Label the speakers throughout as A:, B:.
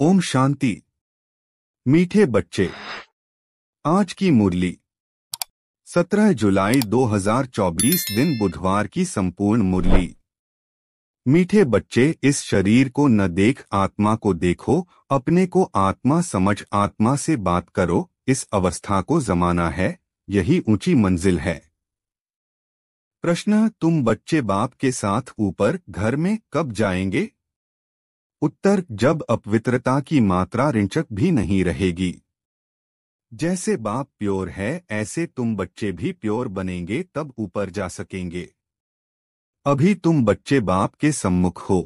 A: ओम शांति मीठे बच्चे आज की मुरली 17 जुलाई 2024 दिन बुधवार की संपूर्ण मुरली मीठे बच्चे इस शरीर को न देख आत्मा को देखो अपने को आत्मा समझ आत्मा से बात करो इस अवस्था को जमाना है यही ऊंची मंजिल है प्रश्न तुम बच्चे बाप के साथ ऊपर घर में कब जाएंगे उत्तर जब अपवित्रता की मात्रा रिंचक भी नहीं रहेगी जैसे बाप प्योर है ऐसे तुम बच्चे भी प्योर बनेंगे तब ऊपर जा सकेंगे अभी तुम बच्चे बाप के सम्मुख हो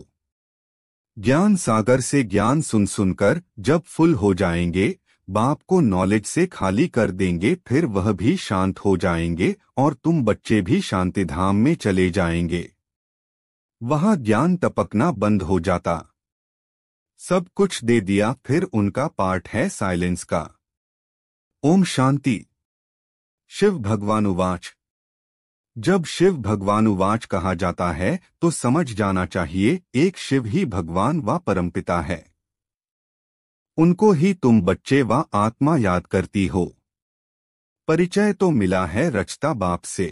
A: ज्ञान सागर से ज्ञान सुन सुनकर जब फुल हो जाएंगे बाप को नॉलेज से खाली कर देंगे फिर वह भी शांत हो जाएंगे और तुम बच्चे भी शांति धाम में चले जाएंगे वहां ज्ञान टपकना बंद हो जाता सब कुछ दे दिया फिर उनका पार्ट है साइलेंस का ओम शांति शिव भगवानुवाच जब शिव भगवानुवाच कहा जाता है तो समझ जाना चाहिए एक शिव ही भगवान व परमपिता है उनको ही तुम बच्चे व आत्मा याद करती हो परिचय तो मिला है रचता बाप से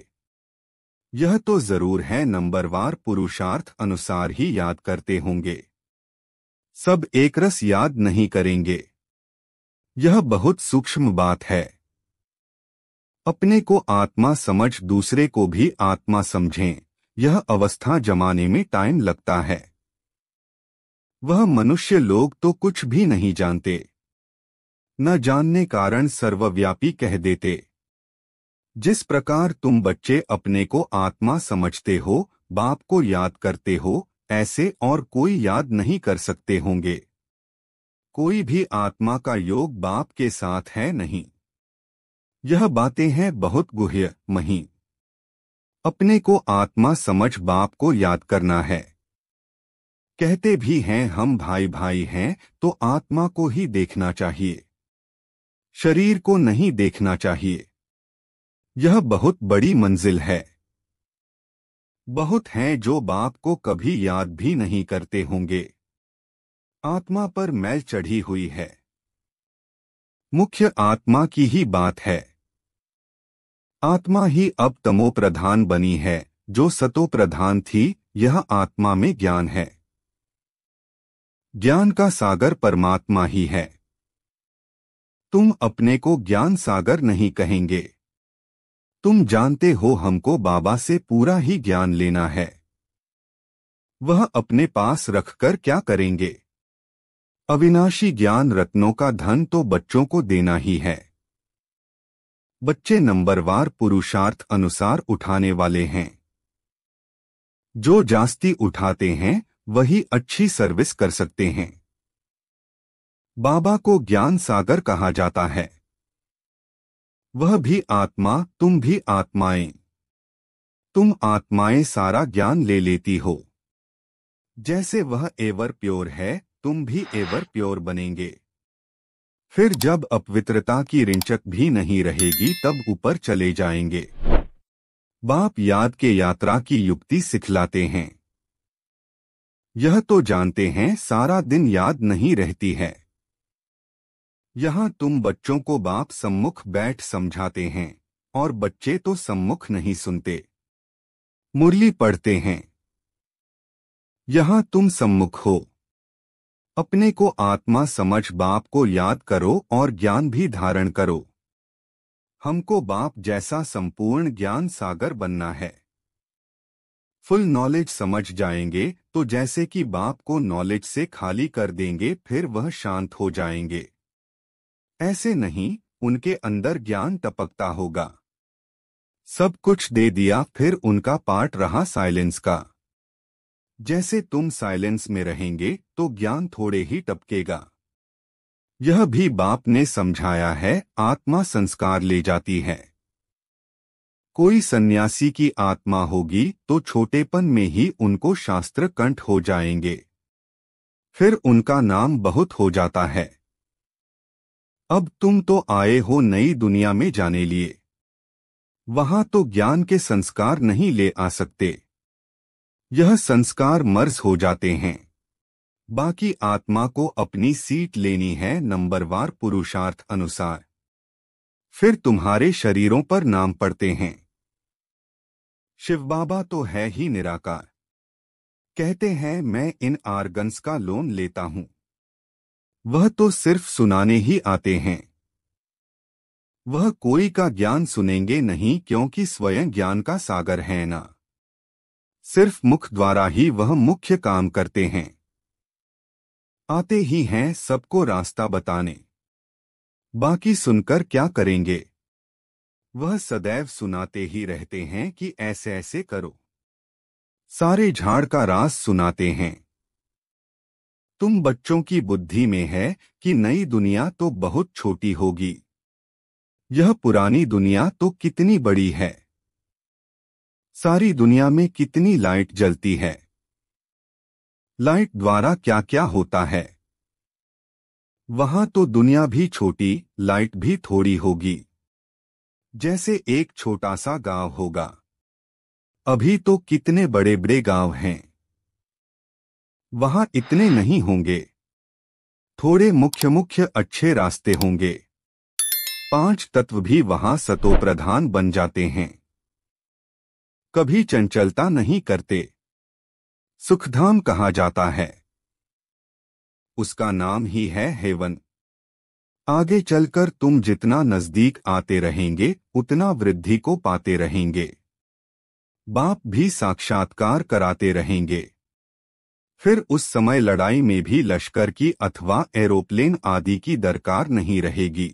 A: यह तो जरूर है नंबरवार पुरुषार्थ अनुसार ही याद करते होंगे सब एक रस याद नहीं करेंगे यह बहुत सूक्ष्म बात है अपने को आत्मा समझ दूसरे को भी आत्मा समझें यह अवस्था जमाने में टाइम लगता है वह मनुष्य लोग तो कुछ भी नहीं जानते न जानने कारण सर्वव्यापी कह देते जिस प्रकार तुम बच्चे अपने को आत्मा समझते हो बाप को याद करते हो ऐसे और कोई याद नहीं कर सकते होंगे कोई भी आत्मा का योग बाप के साथ है नहीं यह बातें हैं बहुत गुह्य मही अपने को आत्मा समझ बाप को याद करना है कहते भी हैं हम भाई भाई हैं तो आत्मा को ही देखना चाहिए शरीर को नहीं देखना चाहिए यह बहुत बड़ी मंजिल है बहुत हैं जो बाप को कभी याद भी नहीं करते होंगे आत्मा पर मैल चढ़ी हुई है मुख्य आत्मा की ही बात है आत्मा ही अब तमो प्रधान बनी है जो सतो प्रधान थी यह आत्मा में ज्ञान है ज्ञान का सागर परमात्मा ही है तुम अपने को ज्ञान सागर नहीं कहेंगे तुम जानते हो हमको बाबा से पूरा ही ज्ञान लेना है वह अपने पास रखकर क्या करेंगे अविनाशी ज्ञान रत्नों का धन तो बच्चों को देना ही है बच्चे नंबरवार पुरुषार्थ अनुसार उठाने वाले हैं जो जास्ती उठाते हैं वही अच्छी सर्विस कर सकते हैं बाबा को ज्ञान सागर कहा जाता है वह भी आत्मा तुम भी आत्माएं तुम आत्माएं सारा ज्ञान ले लेती हो जैसे वह एवर प्योर है तुम भी एवर प्योर बनेंगे फिर जब अपवित्रता की रिंचक भी नहीं रहेगी तब ऊपर चले जाएंगे बाप याद के यात्रा की युक्ति सिखलाते हैं यह तो जानते हैं सारा दिन याद नहीं रहती है यहाँ तुम बच्चों को बाप सम्मुख बैठ समझाते हैं और बच्चे तो सम्मुख नहीं सुनते मुरली पढ़ते हैं यहाँ तुम सम्मुख हो अपने को आत्मा समझ बाप को याद करो और ज्ञान भी धारण करो हमको बाप जैसा संपूर्ण ज्ञान सागर बनना है फुल नॉलेज समझ जाएंगे तो जैसे कि बाप को नॉलेज से खाली कर देंगे फिर वह शांत हो जाएंगे ऐसे नहीं उनके अंदर ज्ञान टपकता होगा सब कुछ दे दिया फिर उनका पार्ट रहा साइलेंस का जैसे तुम साइलेंस में रहेंगे तो ज्ञान थोड़े ही टपकेगा यह भी बाप ने समझाया है आत्मा संस्कार ले जाती है कोई सन्यासी की आत्मा होगी तो छोटेपन में ही उनको शास्त्र कंठ हो जाएंगे फिर उनका नाम बहुत हो जाता है अब तुम तो आए हो नई दुनिया में जाने लिए वहां तो ज्ञान के संस्कार नहीं ले आ सकते यह संस्कार मर्ज हो जाते हैं बाकी आत्मा को अपनी सीट लेनी है नंबरवार पुरुषार्थ अनुसार फिर तुम्हारे शरीरों पर नाम पड़ते हैं शिव बाबा तो है ही निराकार कहते हैं मैं इन आर्गन्स का लोन लेता हूं वह तो सिर्फ सुनाने ही आते हैं वह कोई का ज्ञान सुनेंगे नहीं क्योंकि स्वयं ज्ञान का सागर है ना सिर्फ मुख द्वारा ही वह मुख्य काम करते हैं आते ही हैं सबको रास्ता बताने बाकी सुनकर क्या करेंगे वह सदैव सुनाते ही रहते हैं कि ऐसे ऐसे करो सारे झाड़ का रास सुनाते हैं तुम बच्चों की बुद्धि में है कि नई दुनिया तो बहुत छोटी होगी यह पुरानी दुनिया तो कितनी बड़ी है सारी दुनिया में कितनी लाइट जलती है लाइट द्वारा क्या क्या होता है वहां तो दुनिया भी छोटी लाइट भी थोड़ी होगी जैसे एक छोटा सा गांव होगा अभी तो कितने बड़े बड़े गांव हैं वहां इतने नहीं होंगे थोड़े मुख्य मुख्य अच्छे रास्ते होंगे पांच तत्व भी वहां सतोप्रधान बन जाते हैं कभी चंचलता नहीं करते सुखधाम कहा जाता है उसका नाम ही है हेवन आगे चलकर तुम जितना नजदीक आते रहेंगे उतना वृद्धि को पाते रहेंगे बाप भी साक्षात्कार कराते रहेंगे फिर उस समय लड़ाई में भी लश्कर की अथवा एरोप्लेन आदि की दरकार नहीं रहेगी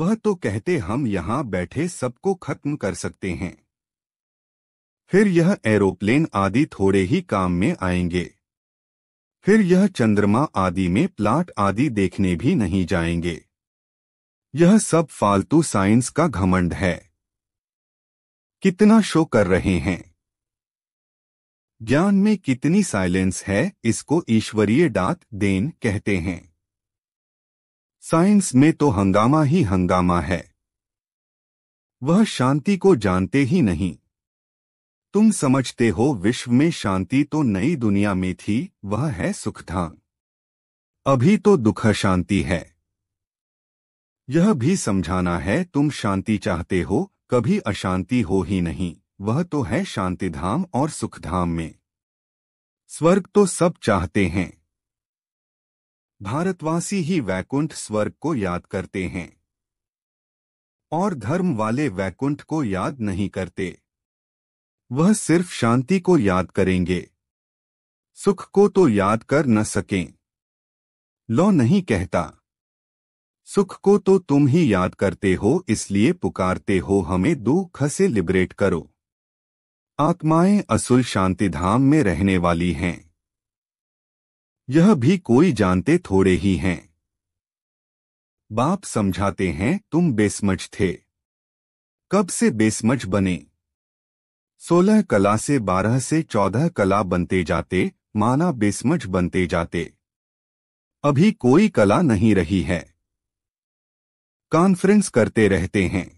A: वह तो कहते हम यहां बैठे सबको खत्म कर सकते हैं फिर यह एरोप्लेन आदि थोड़े ही काम में आएंगे फिर यह चंद्रमा आदि में प्लाट आदि देखने भी नहीं जाएंगे यह सब फालतू साइंस का घमंड है कितना शो कर रहे हैं ज्ञान में कितनी साइलेंस है इसको ईश्वरीय डांत देन कहते हैं साइंस में तो हंगामा ही हंगामा है वह शांति को जानते ही नहीं तुम समझते हो विश्व में शांति तो नई दुनिया में थी वह है सुखधाम अभी तो दुख शांति है यह भी समझाना है तुम शांति चाहते हो कभी अशांति हो ही नहीं वह तो है शांतिधाम और सुखधाम में स्वर्ग तो सब चाहते हैं भारतवासी ही वैकुंठ स्वर्ग को याद करते हैं और धर्म वाले वैकुंठ को याद नहीं करते वह सिर्फ शांति को याद करेंगे सुख को तो याद कर न सकें लो नहीं कहता सुख को तो तुम ही याद करते हो इसलिए पुकारते हो हमें दुख से लिबरेट करो आत्माएं असुल शांति धाम में रहने वाली हैं यह भी कोई जानते थोड़े ही हैं बाप समझाते हैं तुम बेसमझ थे कब से बेसमझ बने सोलह कला से बारह से चौदह कला बनते जाते माना बेसमझ बनते जाते अभी कोई कला नहीं रही है कॉन्फ्रेंस करते रहते हैं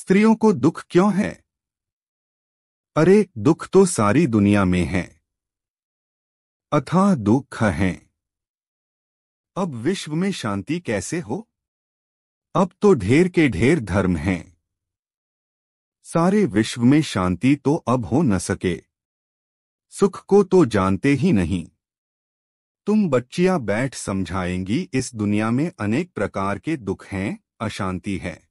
A: स्त्रियों को दुख क्यों है अरे दुख तो सारी दुनिया में है अथाह दुख है अब विश्व में शांति कैसे हो अब तो ढेर के ढेर धर्म हैं सारे विश्व में शांति तो अब हो न सके सुख को तो जानते ही नहीं तुम बच्चियां बैठ समझाएंगी इस दुनिया में अनेक प्रकार के दुख हैं अशांति है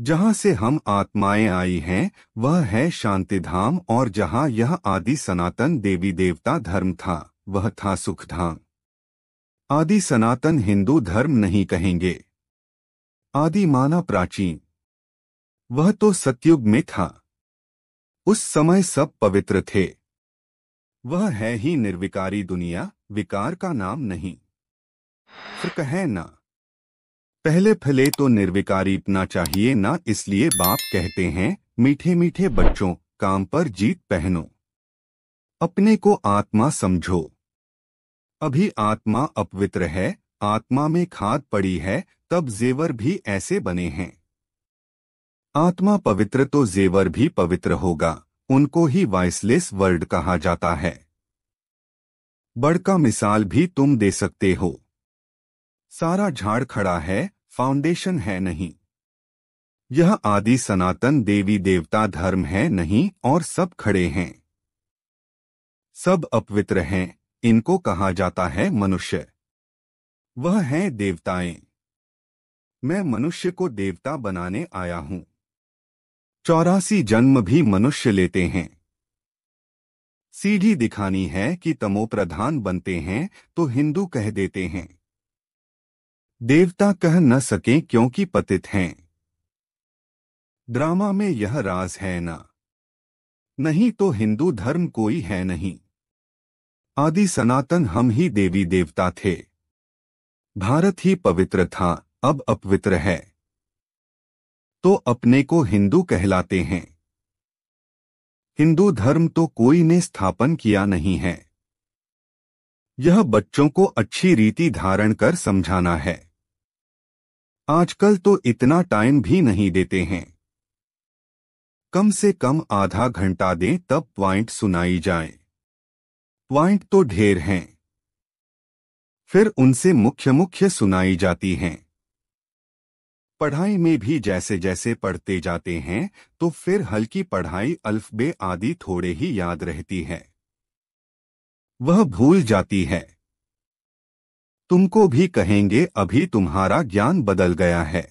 A: जहाँ से हम आत्माएं आई हैं वह है शांतिधाम और जहाँ यह आदि सनातन देवी देवता धर्म था वह था सुखधाम आदि सनातन हिंदू धर्म नहीं कहेंगे आदि माना प्राचीन वह तो सत्युग में था उस समय सब पवित्र थे वह है ही निर्विकारी दुनिया विकार का नाम नहीं फिर कहे ना पहले फले तो निर्विकारी अपना चाहिए ना इसलिए बाप कहते हैं मीठे मीठे बच्चों काम पर जीत पहनो अपने को आत्मा समझो अभी आत्मा अपवित्र है आत्मा में खाद पड़ी है तब जेवर भी ऐसे बने हैं आत्मा पवित्र तो जेवर भी पवित्र होगा उनको ही वाइसलेस वर्ड कहा जाता है बड़ का मिसाल भी तुम दे सकते हो सारा झाड़ खड़ा है फाउंडेशन है नहीं यह आदि सनातन देवी देवता धर्म है नहीं और सब खड़े हैं सब अपवित्र हैं इनको कहा जाता है मनुष्य वह हैं देवताएं मैं मनुष्य को देवता बनाने आया हूं चौरासी जन्म भी मनुष्य लेते हैं सीढ़ी दिखानी है कि तमोप्रधान बनते हैं तो हिंदू कह देते हैं देवता कह न सके क्योंकि पतित हैं ड्रामा में यह राज है ना नहीं तो हिंदू धर्म कोई है नहीं आदि सनातन हम ही देवी देवता थे भारत ही पवित्र था अब अपवित्र है तो अपने को हिंदू कहलाते हैं हिंदू धर्म तो कोई ने स्थापन किया नहीं है यह बच्चों को अच्छी रीति धारण कर समझाना है आजकल तो इतना टाइम भी नहीं देते हैं कम से कम आधा घंटा दें तब प्वाइंट सुनाई जाए प्वाइंट तो ढेर हैं फिर उनसे मुख्य मुख्य सुनाई जाती हैं पढ़ाई में भी जैसे जैसे पढ़ते जाते हैं तो फिर हल्की पढ़ाई अल्फबे आदि थोड़े ही याद रहती है वह भूल जाती है तुमको भी कहेंगे अभी तुम्हारा ज्ञान बदल गया है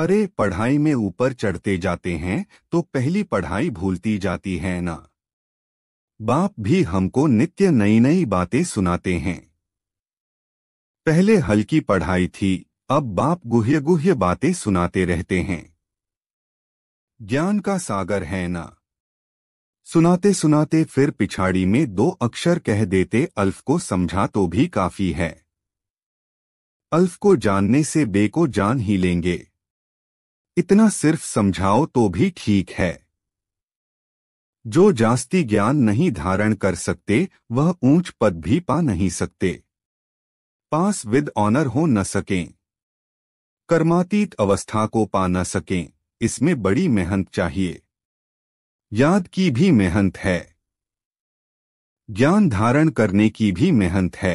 A: अरे पढ़ाई में ऊपर चढ़ते जाते हैं तो पहली पढ़ाई भूलती जाती है ना बाप भी हमको नित्य नई नई बातें सुनाते हैं पहले हल्की पढ़ाई थी अब बाप गुह्य गुह्य बातें सुनाते रहते हैं ज्ञान का सागर है ना सुनाते सुनाते फिर पिछाड़ी में दो अक्षर कह देते अल्फ को समझा तो भी काफी है अल्फ को जानने से बे को जान ही लेंगे इतना सिर्फ समझाओ तो भी ठीक है जो जास्ती ज्ञान नहीं धारण कर सकते वह ऊंच पद भी पा नहीं सकते पास विद ऑनर हो न सकें कर्मातीत अवस्था को पा न सकें इसमें बड़ी मेहनत चाहिए याद की भी मेहनत है ज्ञान धारण करने की भी मेहनत है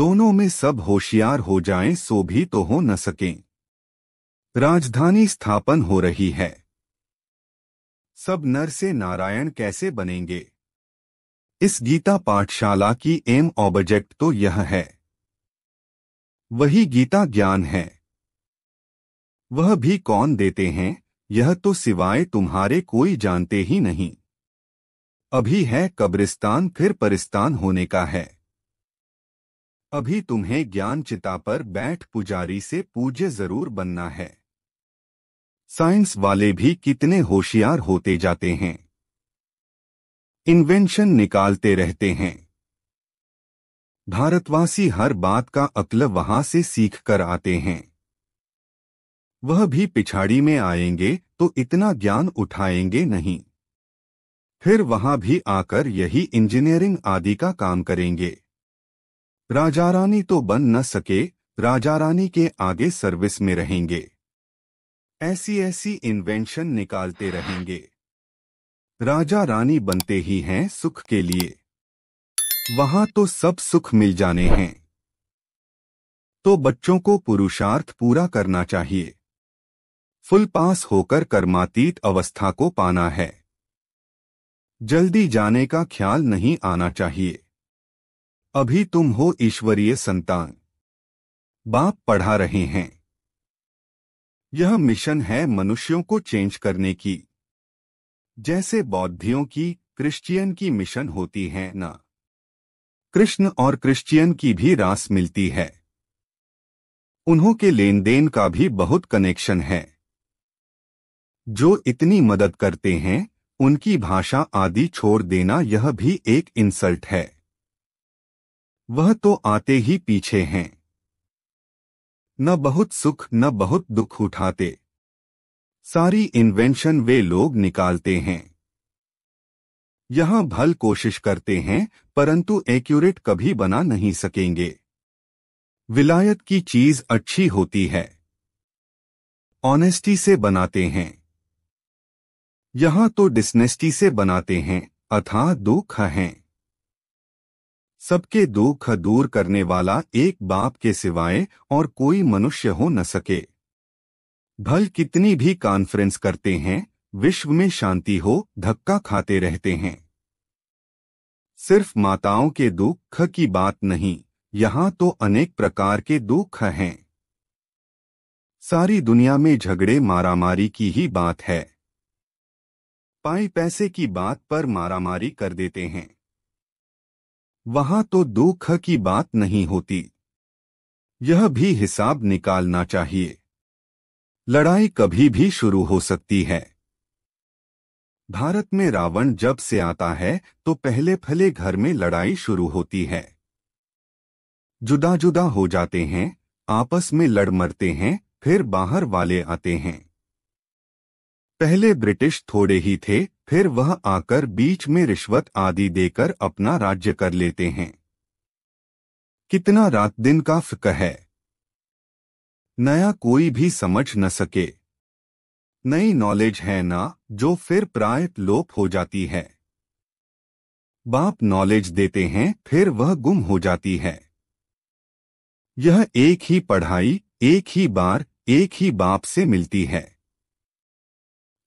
A: दोनों में सब होशियार हो जाएं सो भी तो हो न सकें राजधानी स्थापन हो रही है सब नर से नारायण कैसे बनेंगे इस गीता पाठशाला की एम ऑब्जेक्ट तो यह है वही गीता ज्ञान है वह भी कौन देते हैं यह तो सिवाय तुम्हारे कोई जानते ही नहीं अभी है कब्रिस्तान फिर परिस्तान होने का है अभी तुम्हें ज्ञान चिता पर बैठ पुजारी से पूज्य जरूर बनना है साइंस वाले भी कितने होशियार होते जाते हैं इन्वेंशन निकालते रहते हैं भारतवासी हर बात का अक्ल वहां से सीख कर आते हैं वह भी पिछाड़ी में आएंगे तो इतना ज्ञान उठाएंगे नहीं फिर वहां भी आकर यही इंजीनियरिंग आदि का काम करेंगे राजा रानी तो बन न सके राजा रानी के आगे सर्विस में रहेंगे ऐसी ऐसी इन्वेंशन निकालते रहेंगे राजा रानी बनते ही हैं सुख के लिए वहां तो सब सुख मिल जाने हैं तो बच्चों को पुरुषार्थ पूरा करना चाहिए फुल पास होकर कर्मातीत अवस्था को पाना है जल्दी जाने का ख्याल नहीं आना चाहिए अभी तुम हो ईश्वरीय संतान बाप पढ़ा रहे हैं यह मिशन है मनुष्यों को चेंज करने की जैसे बौद्धियों की क्रिश्चियन की मिशन होती है ना कृष्ण और क्रिश्चियन की भी रास मिलती है उन्हों के लेन देन का भी बहुत कनेक्शन है जो इतनी मदद करते हैं उनकी भाषा आदि छोड़ देना यह भी एक इंसल्ट है वह तो आते ही पीछे हैं न बहुत सुख न बहुत दुख उठाते सारी इन्वेंशन वे लोग निकालते हैं यहां भल कोशिश करते हैं परंतु एक्यूरेट कभी बना नहीं सकेंगे विलायत की चीज अच्छी होती है ऑनेस्टी से बनाते हैं यहाँ तो डिसनेस्टी से बनाते हैं अथा दुख हैं सबके दुख दूर करने वाला एक बाप के सिवाय और कोई मनुष्य हो न सके भल कितनी भी कॉन्फ्रेंस करते हैं विश्व में शांति हो धक्का खाते रहते हैं सिर्फ माताओं के दुख की बात नहीं यहाँ तो अनेक प्रकार के दुख हैं सारी दुनिया में झगड़े मारामारी की ही बात है पाई पैसे की बात पर मारामारी कर देते हैं वहां तो दुख की बात नहीं होती यह भी हिसाब निकालना चाहिए लड़ाई कभी भी शुरू हो सकती है भारत में रावण जब से आता है तो पहले फले घर में लड़ाई शुरू होती है जुदा जुदा हो जाते हैं आपस में लड़ मरते हैं फिर बाहर वाले आते हैं पहले ब्रिटिश थोड़े ही थे फिर वह आकर बीच में रिश्वत आदि देकर अपना राज्य कर लेते हैं कितना रात दिन का फिक्र है नया कोई भी समझ न सके नई नॉलेज है ना जो फिर प्राय लोप हो जाती है बाप नॉलेज देते हैं फिर वह गुम हो जाती है यह एक ही पढ़ाई एक ही बार एक ही बाप से मिलती है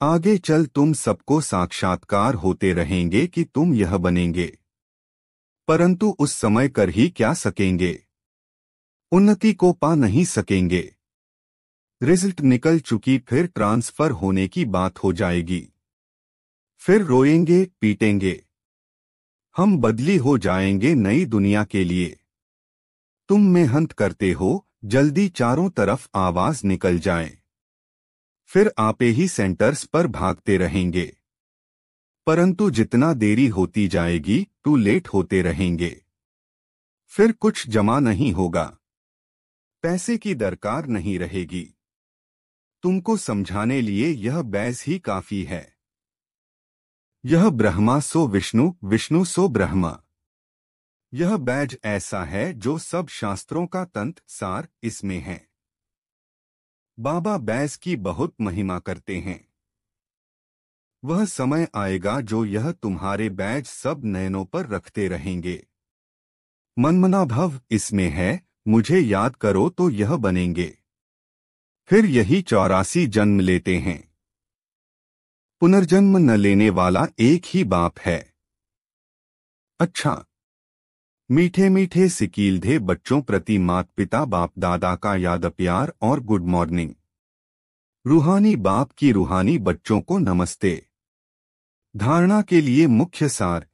A: आगे चल तुम सबको साक्षात्कार होते रहेंगे कि तुम यह बनेंगे परंतु उस समय कर ही क्या सकेंगे उन्नति को पा नहीं सकेंगे रिजल्ट निकल चुकी फिर ट्रांसफर होने की बात हो जाएगी फिर रोएंगे पीटेंगे हम बदली हो जाएंगे नई दुनिया के लिए तुम मेहनत करते हो जल्दी चारों तरफ आवाज निकल जाए फिर आपे ही सेंटर्स पर भागते रहेंगे परंतु जितना देरी होती जाएगी टू लेट होते रहेंगे फिर कुछ जमा नहीं होगा पैसे की दरकार नहीं रहेगी तुमको समझाने लिए यह बैस ही काफी है यह ब्रह्मा सो विष्णु विष्णु सो ब्रह्मा यह बैज ऐसा है जो सब शास्त्रों का तंत्र सार इसमें है बाबा बैस की बहुत महिमा करते हैं वह समय आएगा जो यह तुम्हारे बैज सब नयनों पर रखते रहेंगे मनमना भव इसमें है मुझे याद करो तो यह बनेंगे फिर यही चौरासी जन्म लेते हैं पुनर्जन्म न लेने वाला एक ही बाप है अच्छा मीठे मीठे सिकीलधे बच्चों प्रति मात पिता बाप दादा का याद प्यार और गुड मॉर्निंग रूहानी बाप की रूहानी बच्चों को नमस्ते धारणा के लिए मुख्य सार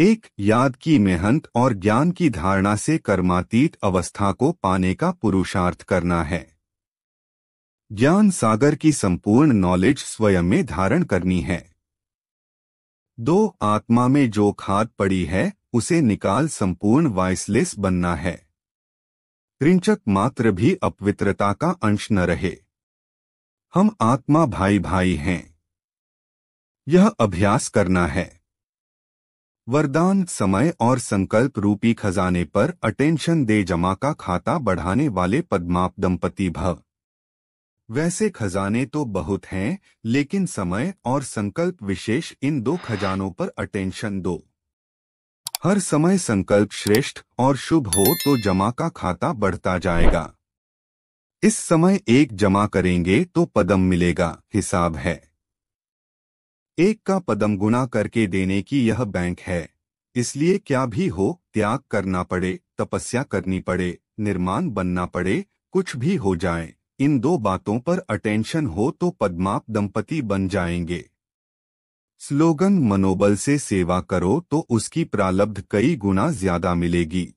A: एक याद की मेहनत और ज्ञान की धारणा से कर्मातीत अवस्था को पाने का पुरुषार्थ करना है ज्ञान सागर की संपूर्ण नॉलेज स्वयं में धारण करनी है दो आत्मा में जो खाद पड़ी है उसे निकाल संपूर्ण वॉइसलेस बनना है त्रिंचक मात्र भी अपवित्रता का अंश न रहे हम आत्मा भाई भाई हैं यह अभ्यास करना है वरदान समय और संकल्प रूपी खजाने पर अटेंशन दे जमा का खाता बढ़ाने वाले पद्माप दंपति भव वैसे खजाने तो बहुत हैं लेकिन समय और संकल्प विशेष इन दो खजानों पर अटेंशन दो हर समय संकल्प श्रेष्ठ और शुभ हो तो जमा का खाता बढ़ता जाएगा इस समय एक जमा करेंगे तो पदम मिलेगा हिसाब है एक का पदम गुना करके देने की यह बैंक है इसलिए क्या भी हो त्याग करना पड़े तपस्या करनी पड़े निर्माण बनना पड़े कुछ भी हो जाए इन दो बातों पर अटेंशन हो तो पद्माप दंपति बन जाएंगे स्लोगन मनोबल से सेवा करो तो उसकी प्रालब्ध कई गुना ज्यादा मिलेगी